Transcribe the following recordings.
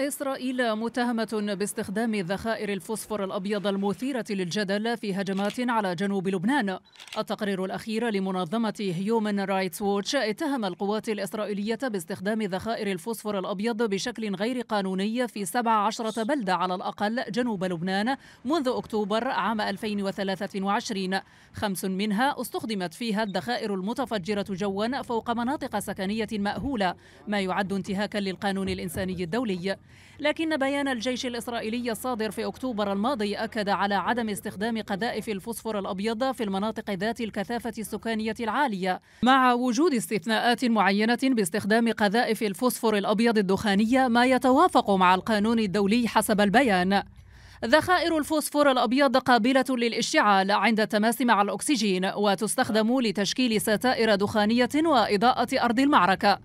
إسرائيل متهمة باستخدام ذخائر الفوسفور الأبيض المثيرة للجدل في هجمات على جنوب لبنان التقرير الأخير لمنظمة هيومن رايتس ووتش اتهم القوات الإسرائيلية باستخدام ذخائر الفوسفور الأبيض بشكل غير قانوني في 17 بلدة على الأقل جنوب لبنان منذ أكتوبر عام 2023 خمس منها استخدمت فيها الذخائر المتفجرة جوا فوق مناطق سكنية مأهولة ما يعد انتهاكا للقانون الإنساني الدولي لكن بيان الجيش الإسرائيلي الصادر في أكتوبر الماضي أكد على عدم استخدام قذائف الفوسفور الأبيض في المناطق ذات الكثافة السكانية العالية مع وجود استثناءات معينة باستخدام قذائف الفوسفور الأبيض الدخانية ما يتوافق مع القانون الدولي حسب البيان ذخائر الفوسفور الأبيض قابلة للاشتعال عند التماس مع الأكسجين وتستخدم لتشكيل ستائر دخانية وإضاءة أرض المعركة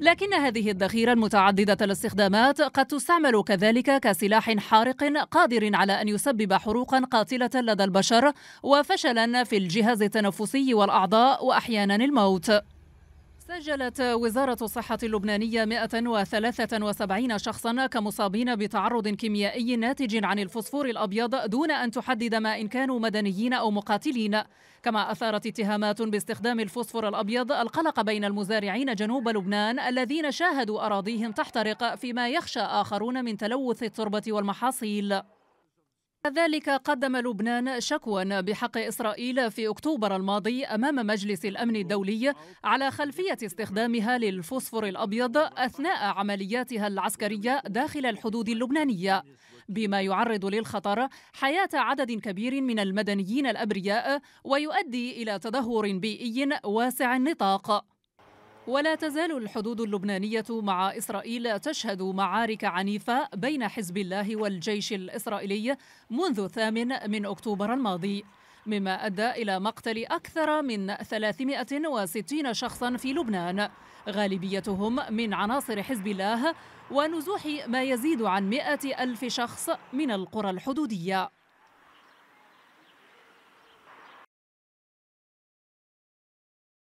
لكن هذه الذخيرة المتعددة الاستخدامات قد تستعمل كذلك كسلاح حارق قادر على أن يسبب حروقا قاتلة لدى البشر وفشلا في الجهاز التنفسي والأعضاء وأحيانا الموت سجلت وزارة الصحة اللبنانية 173 شخصا كمصابين بتعرض كيميائي ناتج عن الفوسفور الأبيض دون أن تحدد ما إن كانوا مدنيين أو مقاتلين كما أثارت اتهامات باستخدام الفوسفور الأبيض القلق بين المزارعين جنوب لبنان الذين شاهدوا أراضيهم تحترق فيما يخشى آخرون من تلوث التربة والمحاصيل كذلك قدم لبنان شكوى بحق إسرائيل في أكتوبر الماضي أمام مجلس الأمن الدولي على خلفية استخدامها للفوسفور الأبيض أثناء عملياتها العسكرية داخل الحدود اللبنانية بما يعرض للخطر حياة عدد كبير من المدنيين الأبرياء ويؤدي إلى تدهور بيئي واسع النطاق ولا تزال الحدود اللبنانية مع إسرائيل تشهد معارك عنيفة بين حزب الله والجيش الإسرائيلي منذ الثامن من أكتوبر الماضي مما أدى إلى مقتل أكثر من 360 شخصا في لبنان غالبيتهم من عناصر حزب الله ونزوح ما يزيد عن 100 ألف شخص من القرى الحدودية